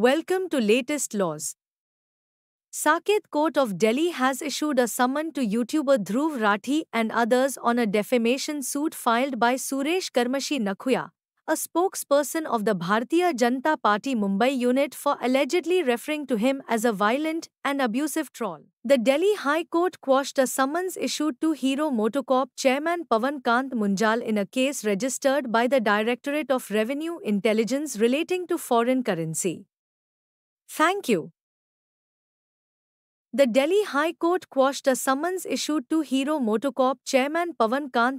Welcome to latest laws. Saket Court of Delhi has issued a summon to YouTuber Dhruv Rathi and others on a defamation suit filed by Suresh Karmashi Nakuya, a spokesperson of the Bharatiya Janata Party Mumbai unit for allegedly referring to him as a violent and abusive troll. The Delhi High Court quashed a summons issued to Hero Motocorp chairman Pavan Kant Munjal in a case registered by the Directorate of Revenue Intelligence relating to foreign currency. Thank you. The Delhi High Court quashed a summons issued to Hero Motocorp chairman Pawan Kant